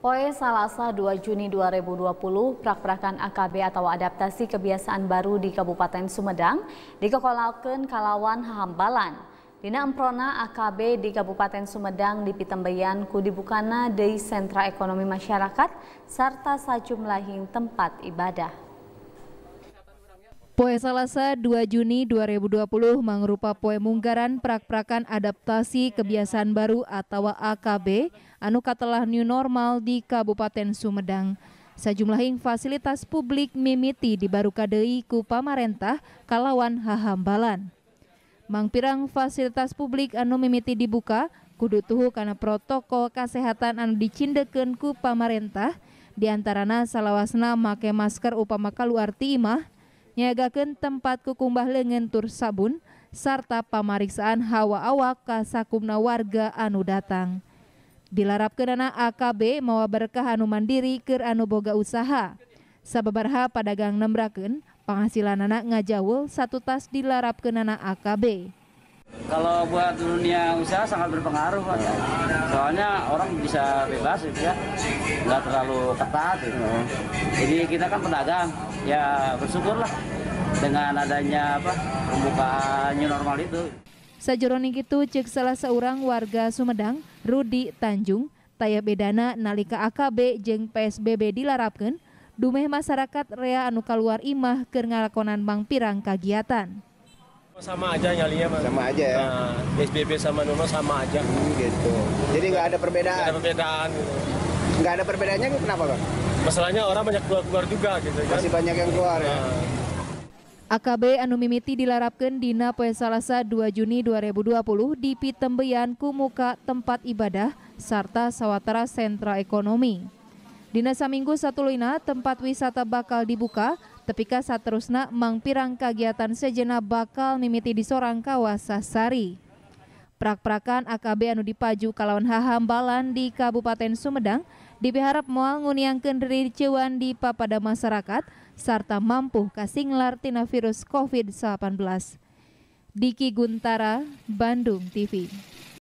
Poe Salasa 2 Juni 2020, prak-prakan AKB atau adaptasi kebiasaan baru di Kabupaten Sumedang dikekolaukan kalawan hambalan Dina Emprona AKB di Kabupaten Sumedang di Pitembeyan Kudibukana di sentra ekonomi masyarakat serta sajumlahing tempat ibadah. Poe Salasa 2 Juni 2020 mangrupa poe munggaran prak-prakan adaptasi kebiasaan baru atau AKB anu katelah new normal di Kabupaten Sumedang. ing fasilitas publik mimiti kadei ku pamarentah kalawan hahambalan. Mangpirang fasilitas publik anu mimiti dibuka kudu tuhu karena protokol kesehatan anu dicindeken ku pamarentah diantarana salawasna make masker upama kaluar ti nyiagakeun tempat kukumbah tur sabun sarta pamariksaan hawa awak sakumna warga anu datang. Dilarap kenana AKB mawa berkah anu mandiri ke anu boga usaha. Sababarha gang nembraken penghasilan anak ngajawul satu tas dilarap kenana AKB. Kalau buat dunia usaha sangat berpengaruh Pak. Ya. Soalnya orang bisa bebas gitu ya. Nggak terlalu ketat gitu. Jadi kita kan pedagang, ya bersyukurlah dengan adanya apa pembukaan new normal itu. Sajroning itu cek salah seorang warga Sumedang, Rudi Tanjung, taya bedana nalika AKB jeng PSBB dilarapkan, dumeh masyarakat rea anu keluar imah ke ngalakonan bang pirang kagiatan. Sama aja nyalinya mas. Sama aja ya. Nah, SBB sama Nuno sama aja. Hmm, gitu. Jadi nggak ada perbedaan. Gak ada perbedaan. Gitu. Nggak ada perbedaannya kenapa bang? Masalahnya orang banyak keluar keluar juga gitu. Kan? Masih banyak yang keluar ya? nah. ya. AKB Anu Mimiti dilarapkan dina poe Salasa 2 Juni 2020 di Pitembeyan Kumuka tempat ibadah serta sawatara sentra ekonomi. Dina Saminggu Satulina tempat wisata bakal dibuka Tepika saterusna mangpirang kegiatan sejena bakal mimiti di sorang kawasasari. Prak-prakan AKB anu dipaju kalawan hahambalan di Kabupaten Sumedang dibiharap moal nguniangkeun diri di papada masyarakat sarta mampu kasinglar tina virus COVID-19. Diki Guntara, Bandung TV.